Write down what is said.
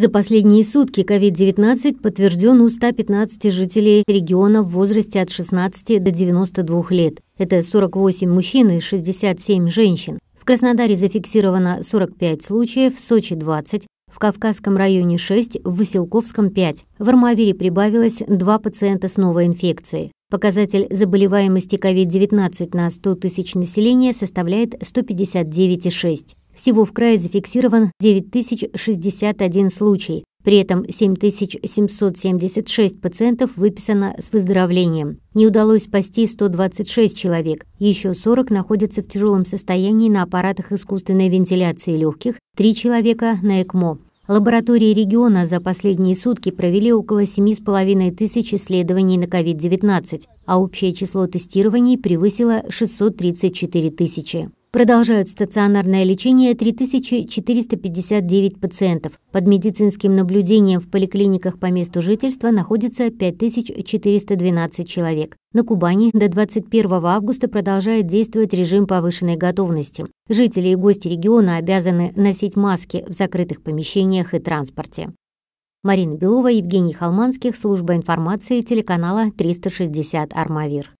За последние сутки COVID-19 подтвержден у 115 жителей региона в возрасте от 16 до 92 лет. Это 48 мужчин и 67 женщин. В Краснодаре зафиксировано 45 случаев, в Сочи – 20, в Кавказском районе 6, в Василковском 5. В Армавире прибавилось 2 пациента с новой инфекцией. Показатель заболеваемости COVID-19 на 100 тысяч населения составляет 159,6. Всего в крае зафиксирован 9061 случай. При этом 7776 пациентов выписано с выздоровлением. Не удалось спасти 126 человек. Еще 40 находятся в тяжелом состоянии на аппаратах искусственной вентиляции легких, 3 человека на ЭКМО. Лаборатории региона за последние сутки провели около 7,5 тысяч исследований на COVID-19, а общее число тестирований превысило 634 тысячи. Продолжают стационарное лечение 3459 пациентов. Под медицинским наблюдением в поликлиниках по месту жительства находится 5412 человек. На Кубани до 21 августа продолжает действовать режим повышенной готовности. Жители и гости региона обязаны носить маски в закрытых помещениях и транспорте. Марина Белова, Евгений Холманских, служба информации телеканала 360 «Армавир».